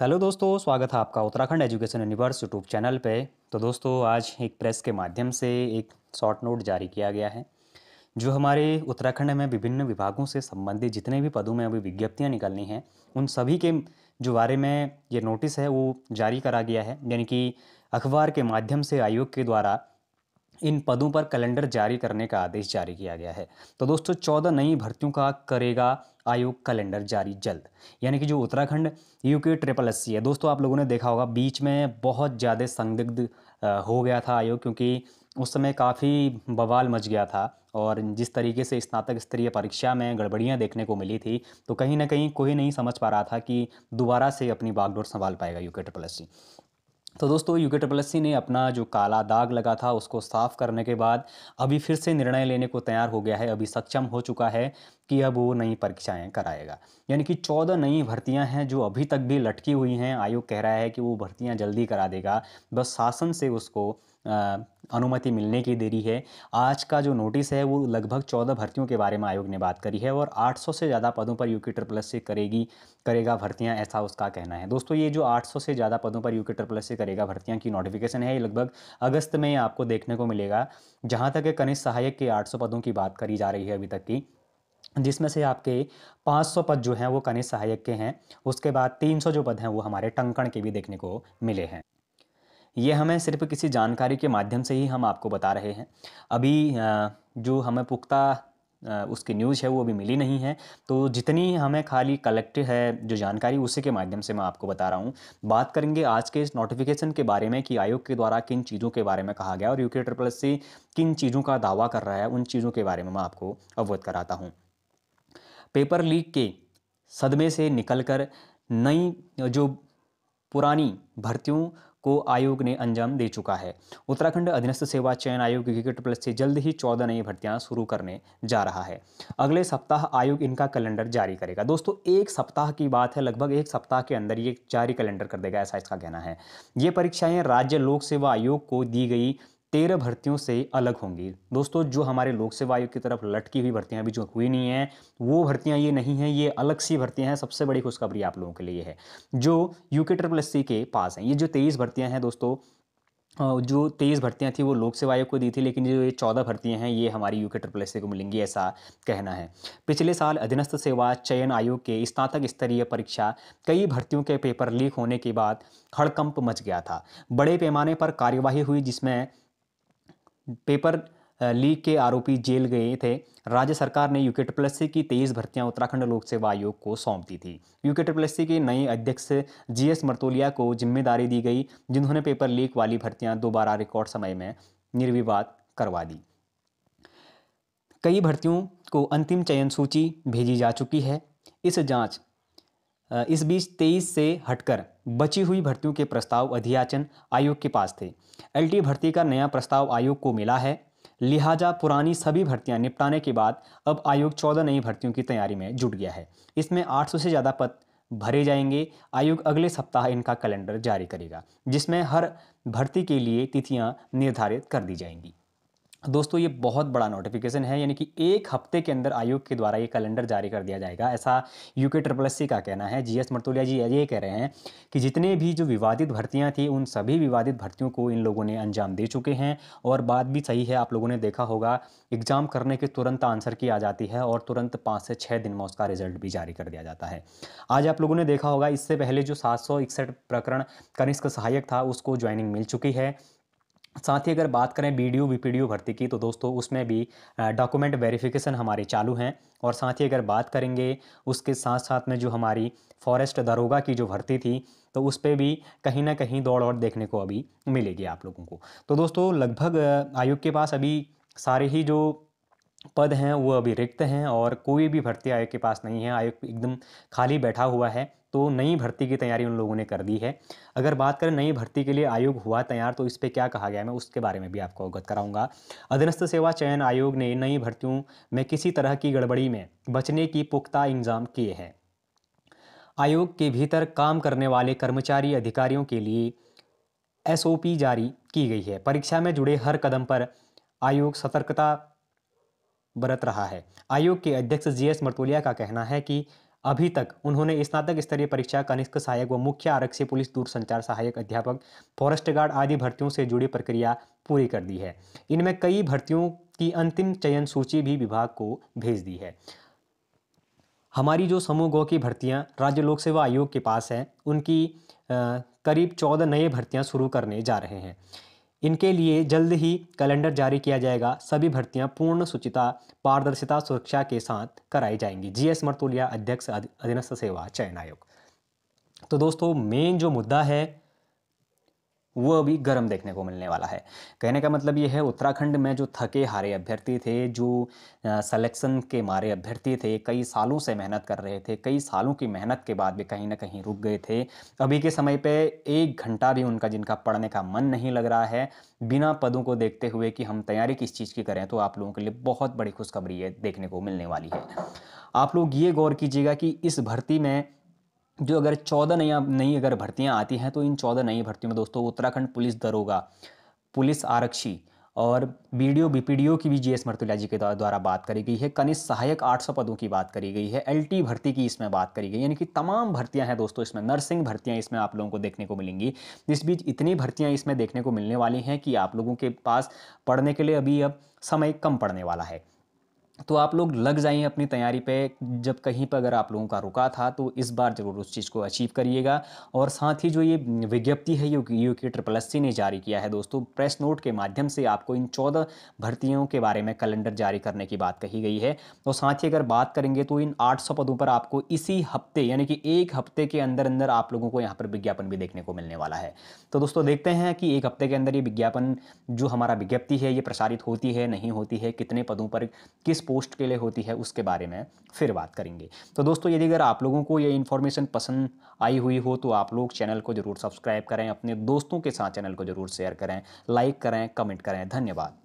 hello दोस्तों स्वागत है आपका Uttarakhand education universe YouTube channel पे तो दोस्तों आज एक प्रेस के माध्यम से एक शॉर्ट नोट जारी किया गया है जो हमारे उत्तराखंड में विभिन्न विभागों से संबंधित जितने भी पदों में अभी विज्ञप्तियां निकलनी हैं उन सभी के जो बारे में ये नोटिस है वो जारी करा गया है यानी कि अखबार के माध्यम से आयोग के द्वारा इन पदों पर कैलेंडर जारी करने का आदेश जारी किया गया है तो दोस्तों चौदह नई भर्तियों का करेगा आयोग कैलेंडर जारी जल्द यानी कि जो Uttarakhand U K triple S है दोस्तों आप लोगों ने देखा होगा बीच में बहुत ज़्यादा संदिग्ध हो गया था आयोग क्योंकि उस समय काफ़ी बवाल मच गया था और जिस तरीके से स्नातक स्तरीय परीक्षा में गड़बड़ियाँ देखने को मिली थी तो कहीं ना कहीं कोई नहीं समझ पा रहा था कि दोबारा से अपनी बागडोर संभाल पाएगा यू के ट्रिपल एस तो दोस्तों यूके ट्रिपल एस ने अपना जो काला दाग लगा था उसको साफ़ करने के बाद अभी फिर से निर्णय लेने को तैयार हो गया है अभी सक्षम हो चुका है कि अब वो नई परीक्षाएं कराएगा यानी कि चौदह नई भर्तियां हैं जो अभी तक भी लटकी हुई हैं आयोग कह रहा है कि वो भर्तियां जल्दी करा देगा बस शासन से उसको अनुमति मिलने की देरी है आज का जो नोटिस है वो लगभग चौदह भर्तियों के बारे में आयोग ने बात करी है और 800 से ज़्यादा पदों पर यूके ट्रिपल से करेगी करेगा भर्तियां ऐसा उसका कहना है दोस्तों ये जो 800 से ज़्यादा पदों पर यूके ट्रिपल से करेगा भर्तियां की नोटिफिकेशन है ये लगभग अगस्त में आपको देखने को मिलेगा जहाँ तक कनिष्ठ सहायक के आठ पदों की बात करी जा रही है अभी तक की जिसमें से आपके 500 पद जो हैं वो कनिष्ठ सहायक के हैं उसके बाद 300 जो पद हैं वो हमारे टंकण के भी देखने को मिले हैं ये हमें सिर्फ किसी जानकारी के माध्यम से ही हम आपको बता रहे हैं अभी जो हमें पुख्ता उसकी न्यूज़ है वो अभी मिली नहीं है तो जितनी हमें खाली कलेक्ट है जो जानकारी उसी के माध्यम से मैं आपको बता रहा हूँ बात करेंगे आज के इस नोटिफिकेशन के बारे में कि आयोग के द्वारा किन चीज़ों के बारे में कहा गया और यूके ट्रिपल सी किन चीज़ों का दावा कर रहा है उन चीज़ों के बारे में मैं आपको अवगत कराता हूँ पेपर लीक के सदमे से निकल नई जो पुरानी भर्तियों को आयोग ने अंजाम दे चुका है उत्तराखंड अधीनस्थ सेवा चयन आयोग क्रिकेट प्लस से जल्द ही चौदह नई भर्तियां शुरू करने जा रहा है अगले सप्ताह आयोग इनका कैलेंडर जारी करेगा दोस्तों एक सप्ताह की बात है लगभग एक सप्ताह के अंदर ये जारी कैलेंडर कर देगा ऐसा इसका कहना है ये परीक्षाएं राज्य लोक सेवा आयोग को दी गई तेरह भर्तियों से अलग होंगी दोस्तों जो हमारे लोक सेवा आयोग की तरफ लटकी हुई भर्तियां अभी जो हुई नहीं हैं वो भर्तियां ये नहीं हैं ये अलग सी भर्तियां हैं सबसे बड़ी खुशखबरी आप लोगों के लिए है जो you K triple S C के पास हैं ये जो तेईस भर्तियां हैं दोस्तों जो तेईस भर्तियां थी वो लोक सेवा आयोग को दी थी लेकिन जो ये चौदह भर्तियां हैं ये हमारी के ट्रिपल एस को मिलेंगी ऐसा कहना है पिछले साल अधीनस्थ सेवा चयन आयोग के स्नातक स्तरीय परीक्षा कई भर्तियों के पेपर लीक होने के बाद हड़कंप मच गया था बड़े पैमाने पर कार्यवाही हुई जिसमें पेपर लीक के आरोपी जेल गए थे राज्य सरकार ने यूके ट्रिपल एस की तेईस भर्तियां उत्तराखंड लोक सेवा आयोग को सौंप दी थी यूके ट्रिपल एस के नए अध्यक्ष जीएस मर्तोलिया को जिम्मेदारी दी गई जिन्होंने पेपर लीक वाली भर्तियां दोबारा रिकॉर्ड समय में निर्विवाद करवा दी कई भर्तियों को अंतिम चयन सूची भेजी जा चुकी है इस जांच इस बीच तेईस से हटकर बची हुई भर्तियों के प्रस्ताव अधियाचन आयोग के पास थे एलटी भर्ती का नया प्रस्ताव आयोग को मिला है लिहाजा पुरानी सभी भर्तियां निपटाने के बाद अब आयोग चौदह नई भर्तियों की तैयारी में जुट गया है इसमें 800 से ज़्यादा पद भरे जाएंगे आयोग अगले सप्ताह इनका कैलेंडर जारी करेगा जिसमें हर भर्ती के लिए तिथियां निर्धारित कर दी जाएंगी दोस्तों ये बहुत बड़ा नोटिफिकेशन है यानी कि एक हफ्ते के अंदर आयोग के द्वारा ये कैलेंडर जारी कर दिया जाएगा ऐसा यूके ट्रिपल एस का कहना है जीएस मर्तोलिया जी ये कह रहे हैं कि जितने भी जो विवादित भर्तियां थी उन सभी विवादित भर्तियों को इन लोगों ने अंजाम दे चुके हैं और बात भी सही है आप लोगों ने देखा होगा एग्ज़ाम करने के तुरंत आंसर की आ जाती है और तुरंत पाँच से छः दिन में उसका रिजल्ट भी जारी कर दिया जाता है आज आप लोगों ने देखा होगा इससे पहले जो सात प्रकरण कनिष्क सहायक था उसको ज्वाइनिंग मिल चुकी है साथ ही अगर बात करें बी डी ओ भर्ती की तो दोस्तों उसमें भी डॉक्यूमेंट वेरिफिकेशन हमारे चालू हैं और साथ ही अगर बात करेंगे उसके साथ साथ में जो हमारी फॉरेस्ट दरोगा की जो भर्ती थी तो उस पर भी कहीं ना कहीं दौड़ और देखने को अभी मिलेगी आप लोगों को तो दोस्तों लगभग आयोग के पास अभी सारे ही जो पद हैं वो अभी रिक्त हैं और कोई भी भर्ती आयोग के पास नहीं है आयोग एकदम खाली बैठा हुआ है तो नई भर्ती की तैयारी उन लोगों ने कर दी है अगर बात करें नई भर्ती के लिए आयोग हुआ तैयार तो इस पर क्या कहा गया मैं उसके बारे में भी आपको अवगत कराऊंगा अधीनस्थ सेवा चयन आयोग ने नई भर्तियों में किसी तरह की गड़बड़ी में बचने की पुख्ता इंतजाम किए हैं आयोग के भीतर काम करने वाले कर्मचारी अधिकारियों के लिए एस जारी की गई है परीक्षा में जुड़े हर कदम पर आयोग सतर्कता बरत रहा है आयोग के अध्यक्ष जी एस मर्तोलिया का कहना है कि अभी तक उन्होंने स्नातक स्तरीय परीक्षा कनिष्क सहायक व मुख्य आरक्षी पुलिस दूरसंचार सहायक अध्यापक फॉरेस्ट गार्ड आदि भर्तियों से जुड़ी प्रक्रिया पूरी कर दी है इनमें कई भर्तियों की अंतिम चयन सूची भी विभाग को भेज दी है हमारी जो समूह गौ की भर्तियाँ राज्य लोक सेवा आयोग के पास हैं उनकी आ, करीब चौदह नए भर्तियाँ शुरू करने जा रहे हैं इनके लिए जल्द ही कैलेंडर जारी किया जाएगा सभी भर्तियां पूर्ण सुचिता पारदर्शिता सुरक्षा के साथ कराई जाएंगी जीएस मर्तोलिया अध्यक्ष अधीनस्थ सेवा चयन आयोग तो दोस्तों मेन जो मुद्दा है वह भी गर्म देखने को मिलने वाला है कहने का मतलब ये है उत्तराखंड में जो थके हारे अभ्यर्थी थे जो सिलेक्शन के मारे अभ्यर्थी थे कई सालों से मेहनत कर रहे थे कई सालों की मेहनत के बाद भी कहीं ना कहीं रुक गए थे अभी के समय पे एक घंटा भी उनका जिनका पढ़ने का मन नहीं लग रहा है बिना पदों को देखते हुए कि हम तैयारी किस चीज़ की करें तो आप लोगों के लिए बहुत बड़ी खुशखबरी है देखने को मिलने वाली है आप लोग ये गौर कीजिएगा कि इस भर्ती में जो अगर चौदह नया नई अगर भर्तियाँ आती हैं तो इन चौदह नई भर्तियों में दोस्तों उत्तराखंड पुलिस दरोगा पुलिस आरक्षी और बीडीओ बीपीडीओ की भी जीएस एस जी के द्वारा बात करी गई है कनिष्ठ सहायक 800 पदों की बात करी गई है एलटी भर्ती की इसमें बात करी गई यानी कि तमाम भर्तियां हैं दोस्तों इसमें नर्सिंग भर्तियां इसमें आप लोगों को देखने को मिलेंगी इस बीच इतनी भर्तियां इसमें देखने को मिलने वाली हैं कि आप लोगों के पास पढ़ने के लिए अभी अब समय कम पड़ने वाला है तो आप लोग लग जाइए अपनी तैयारी पे जब कहीं पर अगर आप लोगों का रुका था तो इस बार ज़रूर उस चीज़ को अचीव करिएगा और साथ ही जो ये विज्ञप्ति है U U K triple S ने जारी किया है दोस्तों प्रेस नोट के माध्यम से आपको इन चौदह भर्तियों के बारे में कैलेंडर जारी करने की बात कही गई है और साथ ही अगर बात करेंगे तो इन आठ पदों पर आपको इसी हफ्ते यानी कि एक हफ्ते के अंदर अंदर आप लोगों को यहाँ पर विज्ञापन भी देखने को मिलने वाला है तो दोस्तों देखते हैं कि एक हफ्ते के अंदर ये विज्ञापन जो हमारा विज्ञप्ति है ये प्रसारित होती है नहीं होती है कितने पदों पर किस पोस्ट के लिए होती है उसके बारे में फिर बात करेंगे तो दोस्तों यदि अगर आप लोगों को ये इन्फॉर्मेशन पसंद आई हुई हो तो आप लोग चैनल को ज़रूर सब्सक्राइब करें अपने दोस्तों के साथ चैनल को ज़रूर शेयर करें लाइक करें कमेंट करें धन्यवाद